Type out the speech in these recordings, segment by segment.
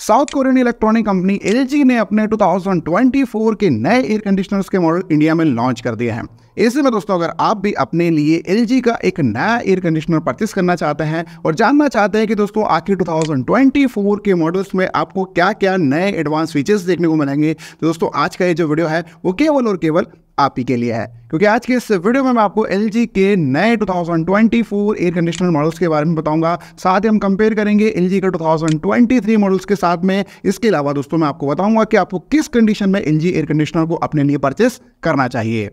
south Korean electronic company L ने अपने 2024 के नए एयर कंडीशनर्स के मॉडल इंडिया में लॉन्च कर दिए हैं ऐसे में दोस्तों अगर आप भी अपने लिए एल का एक नया एयर कंडीशनर परचेस करना चाहते हैं और जानना चाहते हैं कि दोस्तों आखिर 2024 के मॉडल्स में आपको क्या क्या नए एडवांस फीचर्स देखने को मिलेंगे तो दोस्तों आज का ये जो वीडियो है वो केवल और केवल आप ही के लिए है क्योंकि आज के इस वीडियो में मैं आपको एल के नए 2024 एयर कंडीशनर मॉडल्स के बारे में बताऊंगा साथ ही हम कंपेयर करेंगे एल के 2023 मॉडल्स के साथ में इसके अलावा दोस्तों मैं आपको बताऊंगा कि आपको किस कंडीशन में एल एयर कंडीशनर को अपने लिए परचेस करना चाहिए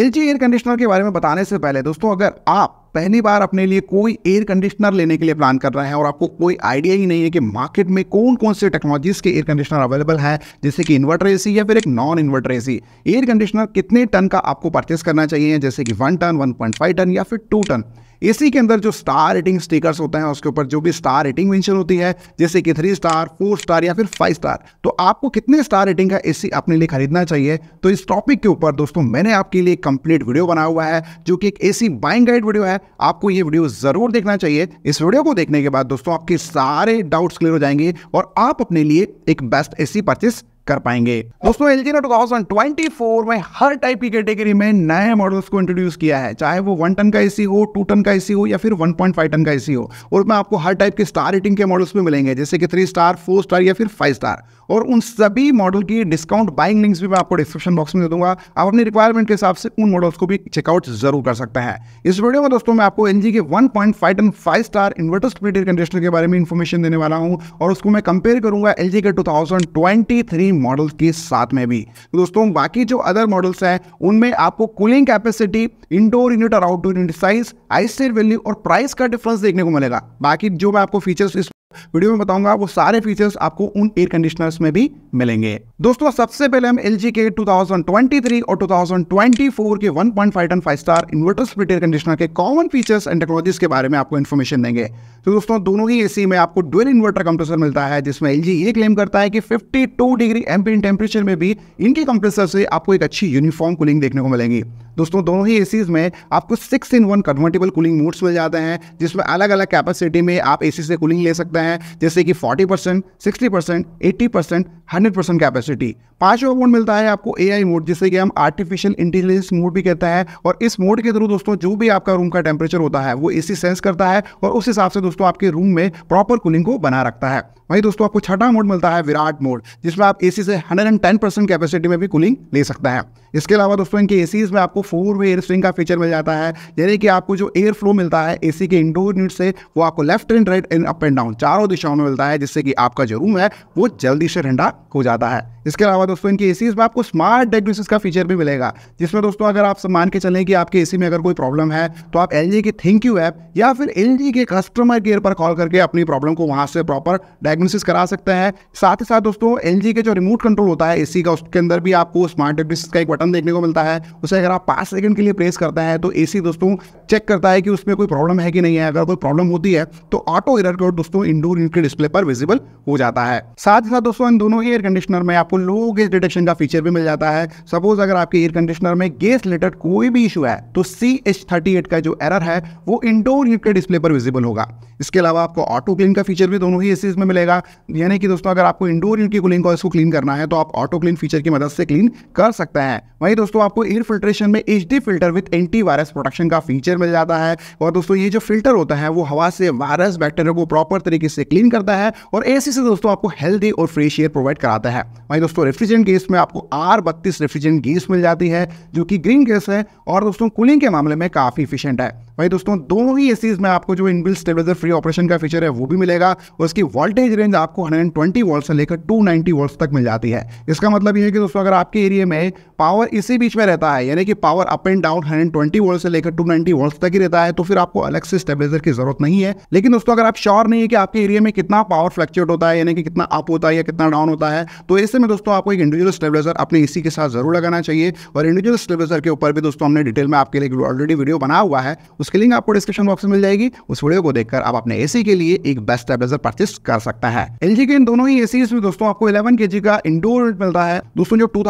एल एयर कंडीशनर के बारे में बताने से पहले दोस्तों अगर आप पहली बार अपने लिए कोई एयर कंडीशनर लेने के लिए प्लान कर रहे हैं और आपको कोई आइडिया ही नहीं है कि मार्केट में कौन कौन से टेक्नोलॉजीज के एयर कंडीशनर अवेलेबल है जैसे कि इन्वर्टर ए या फिर एक non inverter AC air conditioner कितने टन का आपको परचेस करना चाहिए जैसे कि वन टन वन टन या फिर टू टन एसी के अंदर जो स्टार रेटिंग स्टिकर्स होते हैं उसके ऊपर जो भी स्टार रेटिंग मेंशन होती है जैसे कि थ्री स्टार फोर स्टार या फिर फाइव स्टार तो आपको कितने स्टार रेटिंग का एसी अपने लिए खरीदना चाहिए तो इस टॉपिक के ऊपर दोस्तों मैंने आपके लिए कंप्लीट वीडियो बना हुआ है जो कि एक एसी बाइंग गाइड वीडियो है आपको ये वीडियो ज़रूर देखना चाहिए इस वीडियो को देखने के बाद दोस्तों आपके सारे डाउट्स क्लियर हो जाएंगे और आप अपने लिए एक बेस्ट एसी परचेस कर पाएंगे दोस्तों एल जी ने टू में हर टाइप की कैटेगरी में नए मॉडल्स को इंट्रोड्यूस किया है चाहे वो वन टन का एसी हो टू टन का एसी हो या फिर फाइव टन का एसी हो और उसमें आपको हर टाइप के स्टार रेटिंग के मॉडल्स भी मिलेंगे जैसे कि थ्री स्टार फोर स्टार या फिर फाइव स्टार और उन सभी मॉडल की डिस्काउंट बाइंग लिंक्स भी मैं आपको डिस्क्रिप्शन बॉक्स में दे दूंगा आप अपनी रिक्वायरमेंट के हिसाब से उन मॉडल्स को भी चेकआउट जरूर कर सकते हैं इस वीडियो में दोस्तों मैं आपको एल के one point five ton five star inverter air conditioner के बारे में इन्फॉर्मेशन देने वाला हूँ और उसको मैं कंपेयर करूंगा एल के थ्री इसी मॉडल के साथ में भी तो दोस्तों बाकी जो अदर मॉडल्स हैं उनमें आपको कूलिंग कैपेसिटी इंडोर यूनिट और outdoor unit size ice value और प्राइस का डिफरेंस देखने को मिलेगा बाकी जो मैं आपको फीचर्स वीडियो में बताऊंगा वो सारे फीचर्स आपको उन एयर कंडीशनर्स में भी मिलेंगे दोस्तों सबसे पहले हम एल के 2023 और 2024 के 1.5 ton 5 star inverter split air conditioner के कॉमन फीचर्स एंड टेक्नोलॉजीज के बारे में आपको इन्फॉर्मेशन देंगे तो दोस्तों दोनों ही एसी में आपको डुअल इन्वर्टर कंप्रेसर मिलता है जिसमें एल ये क्लेम करता है कि फिफ्टी डिग्री एम्पिन टेम्परेचर में भी इनके कंप्रेसर से आपको एक अच्छी यूनिफॉर्म कूलिंग देखने को मिलेंगी दोस्तों दोनों ही एसीज में आपको six in one convertible cooling modes मिल जाते हैं जिसमें अलग अलग कैपेसिटी में आप एसी से कूलिंग ले सकते हैं जैसे कि 40 percent sixty percent eighty percent hundred percent capacity पाँचवा मोड मिलता है आपको ए मोड जिसे कि हम आर्टिफिशियल इंटेलिजेंस मोड भी कहते हैं और इस मोड के थ्रू दोस्तों जो भी आपका रूम का टेम्परेचर होता है वो ए सेंस करता है और उस हिसाब से दोस्तों आपके रूम में प्रॉपर कूलिंग को बना रखता है वहीं दोस्तों आपको छठा मोड मिलता है विराट मोड जिसमें आप एसी से टेन परसेंट कैपेसिटी में भी कूलिंग ले सकता है इसके अलावा दोस्तों इनके ए में आपको फोर वे एयर स्विंग का फीचर मिल जाता है यानी कि आपको जो एयर फ्लो मिलता है ए के इंडोर यूनिट से वो आपको left and right and up and down चारों दिशाओं में मिलता है जिससे कि आपका जो रूम है वो जल्दी से ठंडा हो जाता है इसके अलावा दोस्तों इनके ए में आपको स्मार्ट डायग्नोसिस का फीचर भी मिलेगा जिसमें दोस्तों अगर आप मान के चलें कि आपके ए में अगर कोई प्रॉब्लम है तो आप एल के थैंक यू ऐप या फिर एल के कस्टमर केयर पर कॉल करके अपनी प्रॉब्लम को वहाँ से प्रॉपर डायग्नोसिस करा सकते हैं साथ ही साथ दोस्तों एल के जो रिमोट कंट्रोल होता है ए का उसके अंदर भी आपको स्मार्ट डायग्नोसिस का एक बटन बटन देखने को मिलता है उसे अगर आप पाँच सेकंड के लिए प्रेस करता है तो ए दोस्तों चेक करता है कि उसमें कोई प्रॉब्लम है कि नहीं है अगर कोई प्रॉब्लम होती है तो ऑटो एयर कोड दोस्तों इंडोर इनके डिस्प्ले पर विजिबल हो जाता है साथ ही साथ दोस्तों इन दोनों एयर कंडीशनर में आपको लो गेस डिटेक्शन का फीचर भी मिल जाता है सपोज अगर आपके एयर कंडीशनर में गैस रिलेटेड कोई भी इशू है तो सी एच थर्टी एट का जो एरर है वो इंडोर यूनिट के डिस्प्ले पर विजिबल होगा इसके अलावा आपको ऑटो क्लीन का फीचर भी दोनों ही एसीज में मिलेगा यानी कि दोस्तों अगर आपको इंडोर यूनिट की कूलिंग को इसको क्लीन करना है तो आप ऑटो क्लीन फीचर की मदद से क्लीन कर सकते हैं वहीं दोस्तों आपको एयर फिल्ट्रेशन में H filter with anti virus protection का फीचर मिल जाता है और दोस्तों ये जो फिल्टर होता है वो हवा से वायरस बैक्टीरिया को प्रॉपर तरीके से क्लीन करता है और ए से दोस्तों आपको हेल्दी और फ्रेश एयर प्रोवाइड कराता है वहीं दोस्तों रेफ्रिजरेंट गैस में आपको आर बत्तीस रेफ्रिजरेंट गैस मिल जाती है जो कि ग्रीन गैस है और दोस्तों कूलिंग के मामले में काफ़ी इफ़िशेंट है भाई दोस्तों दोनों ही एसीज में आपको जो इनबिल स्टेबलाइजर फ्री ऑपरेशन का फीचर है वो भी मिलेगा और उसकी वोल्टेज रेंज आपको 120 वोल्ट से लेकर 290 वोल्ट तक मिल जाती है इसका मतलब ये है कि दोस्तों अगर आपके एरिया में पावर इसी बीच में रहता है यानी कि power up and down hundred twenty volt से लेकर टू नाइनटी वोल्ट तक ही रहता है तो फिर आपको अलग से स्टेबलाइजर की जरूरत नहीं है लेकिन दोस्तों अगर आप श्योर नहीं है कि आपके एरिया में कितना पावर फ्लक्चुएट होता है यानी कि कितना अप होता है या कितना डाउन होता है तो ऐसे में दोस्तों आपको एक इंडिविजुअल स्टेबलाइजर अपने इसी के साथ जरूर लगाना चाहिए और इंडिविजुअल स्टेबलाइजर के ऊपर भी दोस्तों हमने डिटेल में आपके लिए ऑलरेडी वीडियो बना हुआ है उसके लिंक आपको डिस्क्रिप्शन बॉक्स में मिल जाएगी उस वीडियो को देखकर आप अपने एसी के लिए एक बेस्ट स्टेबलाइजर परचेस कर सकता है एलजी के इन दोनों ही एसी में दोस्तों आपको इलेवन के का इंडोर यूनिट मिलता है दोस्तों जो टू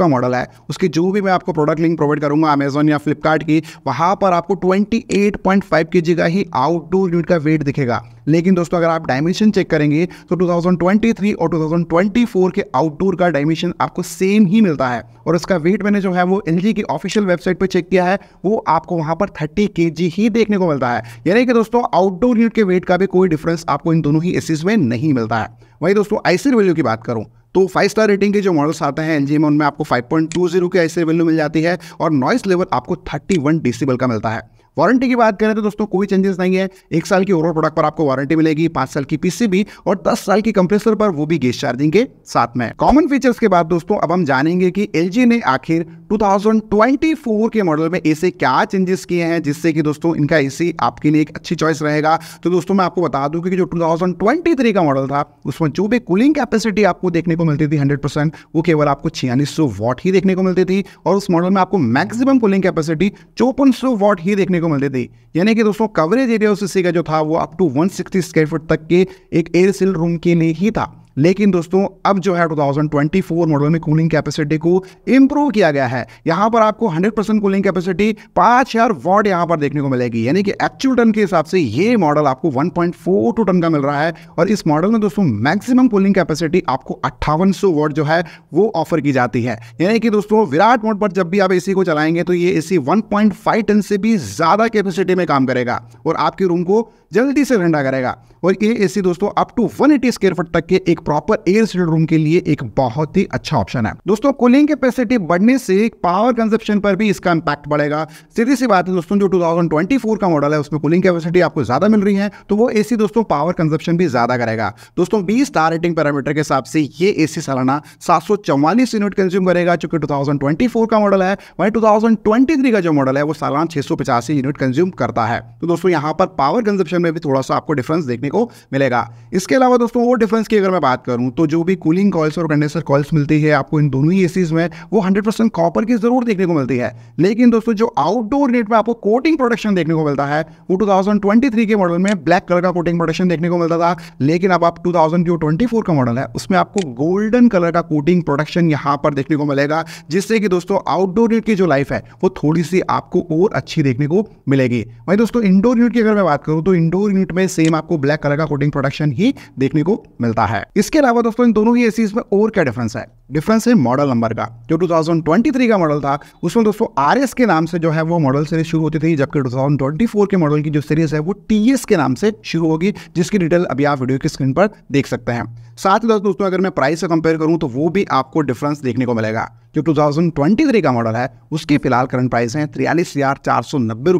का मॉडल है उसकी जो भी मैं आपको प्रोडक्ट लिंक प्रोवाइड करूंगा अमेजोन या फ्लिपकार्ट की वहां पर आपको ट्वेंटी एट का ही आउटडोर यूनिट का वेट दिखेगा लेकिन दोस्तों अगर आप डायमेंशन चेक करेंगे तो 2023 और 2024 के आउटडोर का डायमेंशन आपको सेम ही मिलता है और इसका वेट मैंने जो है वो एल की ऑफिशियल वेबसाइट पर चेक किया है वो आपको वहां पर थर्टी के जी ही देखने को मिलता है यानी कि दोस्तों आउटडोर यूनिट के वेट का भी कोई डिफरेंस आपको इन दोनों ही एसीज में नहीं मिलता है वही दोस्तों आईसीर वैल्यू की बात करूँ तो फाइव स्टार रेटिंग के जो मॉडल्स आते हैं एलजी में उनमें आपको 5.20 की आईसीर वैल्यू मिल जाती है और नॉइस लेवल आपको 31 डेसिबल का मिलता है वारंटी की बात करें तो दोस्तों कोई चेंजेस नहीं है एक साल की ओवरऑल प्रोडक्ट पर आपको वारंटी मिलेगी पांच साल की पीसीबी और दस साल की कंप्रेसर पर वो भी गेस चार्जिंग के साथ में कॉमन फीचर्स के बाद दोस्तों अब हम जानेंगे कि एल ने आखिर 2024 के मॉडल में ऐसे क्या चेंजेस किए हैं जिससे कि दोस्तों इनका एसी आपके लिए एक अच्छी चॉइस रहेगा तो दोस्तों मैं आपको बता दूं कि जो 2023 का मॉडल था उसमें जो भी कूलिंग कैपेसिटी आपको देखने को मिलती थी 100 परसेंट वो केवल आपको छियालीस वॉट ही देखने को मिलती थी और उस मॉडल में आपको मैक्सिमम कूलिंग कैपेसिटी चौपन वॉट ही देखने को को मिलती थी यानी कि दोस्तों कवरेज एरिया उस हिस्से का जो था वो अप टू 160 स्क्वायर फुट तक के एक एयर सेल रूम के लिए ही था लेकिन दोस्तों अब जो है 2024 मॉडल में कूलिंग कैपेसिटी को इंप्रूव किया गया है यहाँ पर आपको 100 परसेंट कूलिंग कैपेसिटी पाँच हजार वॉट यहाँ पर देखने को मिलेगी यानी कि एक्चुअल टन के हिसाब से ये मॉडल आपको 1.42 टन का मिल रहा है और इस मॉडल में दोस्तों मैक्सिमम कूलिंग कैपेसिटी आपको अट्ठावन सौ जो है वो ऑफर की जाती है यानी कि दोस्तों विराट मोड पर जब भी आप एसी को चलाएंगे तो ये एसी 1.5 टन से भी ज़्यादा कैपेसिटी में काम करेगा और आपके रूम को जल्दी से ठंडा करेगा और ये एसी दोस्तों up to 180 eighty square foot तक के एक प्रॉपर एयर सील्ड रूम के लिए एक बहुत ही अच्छा ऑप्शन है दोस्तों कूलिंग कैपेसिटी बढ़ने से पावर कंजप्शन पर भी इसका इंपैक्ट बढ़ेगा सीधी सी बात है दोस्तों जो 2024 का मॉडल है उसमें कूलिंग कैपेसिटी आपको ज्यादा मिल रही है तो वो सी दोस्तों पावर कंजप्शन भी ज्यादा करेगा दोस्तों बीस स्टार रेटिंग पैरामीटर के हिसाब से ये एसी सालाना सात यूनिट कंज्यूम करेगा चूंकि फोर का मॉडल है वहीं थ्री का जो मॉडल है वो सालाना छह यूनिट कंज्यूम करता है तो दोस्तों यहाँ पर पावर कंजप्शन कंडीशन में भी थोड़ा सा आपको डिफरेंस देखने को मिलेगा इसके अलावा दोस्तों और डिफरेंस की अगर मैं बात करूँ तो जो भी कूलिंग कॉल्स और कंडेंसर कॉल्स मिलती है आपको इन दोनों ही एसीज में वो हंड्रेड कॉपर की जरूर देखने को मिलती है लेकिन दोस्तों जो आउटडोर रेट में आपको कोटिंग प्रोडक्शन देखने को मिलता है वो टू के मॉडल में ब्लैक कलर का कोटिंग प्रोडक्शन देखने को मिलता था लेकिन अब आप टू जो का मॉडल है उसमें आपको गोल्डन कलर का कोटिंग प्रोडक्शन यहाँ पर देखने को मिलेगा जिससे कि दोस्तों आउटडोर यूनिट की जो लाइफ है वो थोड़ी सी आपको और अच्छी देखने को मिलेगी वहीं दोस्तों इंडोर यूनिट की अगर मैं बात करूं तो इन इंडोर यूनिट में सेम आपको ब्लैक कलर का कोटिंग प्रोडक्शन ही देखने को मिलता है इसके अलावा दोस्तों इन दोनों ही एसीज में और क्या डिफरेंस है डिफरेंस है मॉडल नंबर का जो 2023 का मॉडल था उसमें दोस्तों आर के नाम से जो है वो मॉडल सीरीज शुरू होती थी जबकि 2024 के मॉडल की जो सीरीज है वो टी के नाम से शुरू होगी जिसकी डिटेल अभी आप वीडियो की स्क्रीन पर देख सकते हैं साथ ही साथ दोस्तों अगर मैं प्राइस से कंपेयर करूं तो वो भी आपको डिफरेंस देखने को मिलेगा जो 2023 का मॉडल है उसकी फिलहाल करंट प्राइस है तिरालीस हज़ार चार सौ नब्बे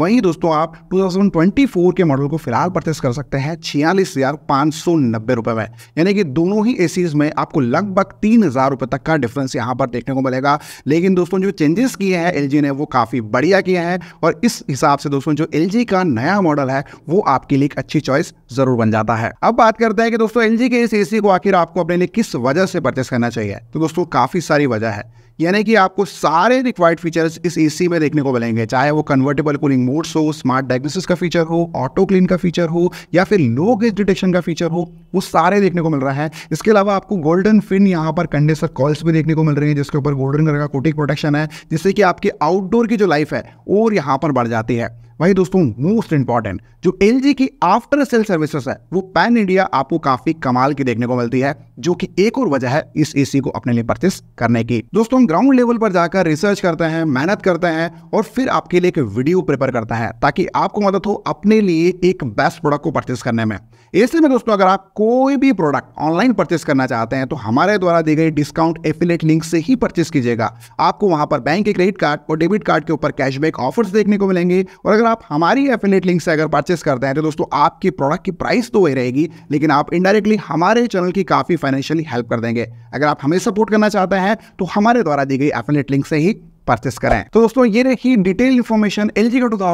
वहीं दोस्तों आप 2024 के मॉडल को फिलहाल परचेस कर सकते हैं छियालीस हज़ार पाँच सौ नब्बे में यानी कि दोनों ही एसीज में आपको लगभग तीन हज़ार रुपये तक का डिफरेंस यहाँ पर देखने को मिलेगा लेकिन दोस्तों जो चेंजेस किए हैं एल ने वो काफ़ी बढ़िया किया है और इस हिसाब से दोस्तों जो एल का नया मॉडल है वो आपके लिए एक अच्छी चॉइस ज़रूर बन जाता है अब बात करते हैं कि दोस्तों एल के इस एसी को आखिर आपको अपने लिए किस वजह से परचेस करना चाहिए तो दोस्तों काफ़ी सारी वजह है यानी कि आपको सारे रिक्वायर्ड फीचर्स इस एसी में देखने को मिलेंगे चाहे वो कन्वर्टेबल कूलिंग मोड्स हो स्मार्ट डायग्नोसिस का फीचर हो ऑटो क्लीन का फीचर हो या फिर लो गेज डिटेक्शन का फीचर हो वो सारे देखने को मिल रहा है इसके अलावा आपको गोल्डन फिन यहाँ पर कंडेसर कॉल्स भी देखने को मिल रही है जिसके ऊपर गोल्डन कलर का कोटिक प्रोटेक्शन है जिससे कि आपकी आउटडोर की जो लाइफ है और यहाँ पर बढ़ जाती है वही दोस्तों मोस्ट इंपॉर्टेंट जो एल की आफ्टर सेल सर्विसेज है वो पैन इंडिया आपको काफी कमाल की देखने को मिलती है जो कि एक और वजह है इस एसी को अपने लिए परचेस करने की दोस्तों ग्राउंड लेवल पर जाकर रिसर्च करते हैं मेहनत करते हैं और फिर आपके लिए एक वीडियो प्रिपेयर करता है ताकि आपको मदद हो अपने लिए एक बेस्ट प्रोडक्ट को परचेस करने में ऐसे में दोस्तों अगर आप कोई भी प्रोडक्ट ऑनलाइन परचेस करना चाहते हैं तो हमारे द्वारा दी गई डिस्काउंट एफिलेट लिंक से ही परचेस कीजिएगा आपको वहां पर बैंक के क्रेडिट कार्ड और डेबिट कार्ड के ऊपर कैशबैक ऑफर्स देखने को मिलेंगे और अगर आप हमारी एफिलेट लिंक से अगर परचेस करते हैं तो दोस्तों आपकी प्रोडक्ट की प्राइस तो वही रहेगी लेकिन आप इनडायरेक्टली हमारे चैनल की काफ़ी फाइनेंशियली हेल्प कर देंगे अगर आप हमें सपोर्ट करना चाहते हैं तो हमारे द्वारा दी गई एफिलेट लिंक से ही परचेस करें तो दोस्तों ये रही डिटेल इन्फॉर्मेशन एल जी का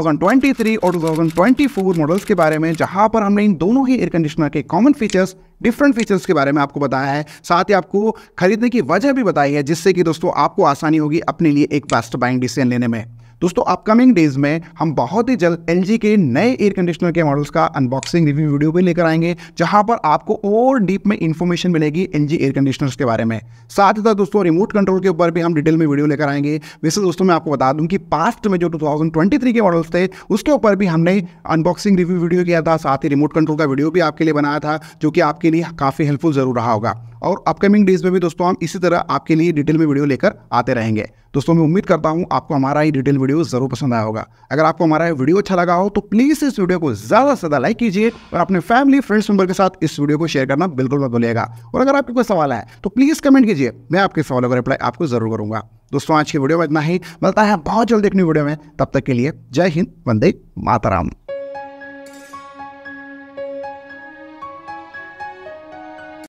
और टू मॉडल्स के बारे में जहां पर हमने इन दोनों ही एयर कंडीशनर के कॉमन फीचर्स डिफरेंट फीचर्स के बारे में आपको बताया है साथ ही आपको खरीदने की वजह भी बताई है जिससे कि दोस्तों आपको आसानी होगी अपने लिए एक बेस्ट बाइंग डिसीजन लेने में दोस्तों अपकमिंग डेज में हम बहुत ही जल्द एल के नए एयर कंडीशनर के मॉडल्स का अनबॉक्सिंग रिव्यू वीडियो भी लेकर आएंगे जहां पर आपको और डीप में इन्फॉर्मेशन मिलेगी एल एयर कंडीशनर्स के बारे में साथ ही साथ दोस्तों रिमोट कंट्रोल के ऊपर भी हम डिटेल में वीडियो लेकर आएंगे वैसे दोस्तों मैं आपको बता दूं कि पास्ट में जो टू के मॉडल्स थे उसके ऊपर भी हमने अनबॉक्सिंग रिव्यू वीडियो किया था साथ ही रिमोट कंट्रोल का वीडियो भी आपके लिए बनाया था जो कि आपके लिए काफ़ी हेल्पफुल जरूर रहा होगा और अपकमिंग डेज में भी दोस्तों हम इसी तरह आपके लिए डिटेल में वीडियो लेकर आते रहेंगे दोस्तों मैं उम्मीद करता हूँ आपको हमारा ये डिटेल वीडियो जरूर पसंद आया होगा अगर आपको हमारा वीडियो अच्छा लगा हो तो प्लीज़ इस वीडियो को ज़्यादा से ज़्यादा लाइक कीजिए और अपने फैमिली फ्रेंड्स मेंबर के साथ इस वीडियो को शेयर करना बिल्कुल मत भूलिएगा और अगर आपके कोई सवाल है तो प्लीज़ कमेंट कीजिए मैं आपके सवालों का रिप्लाई आपको ज़रूर करूँगा दोस्तों आज की वीडियो में इतना ही मिलता है बहुत जल्द देखने वीडियो में तब तक के लिए जय हिंद वंदे माताराम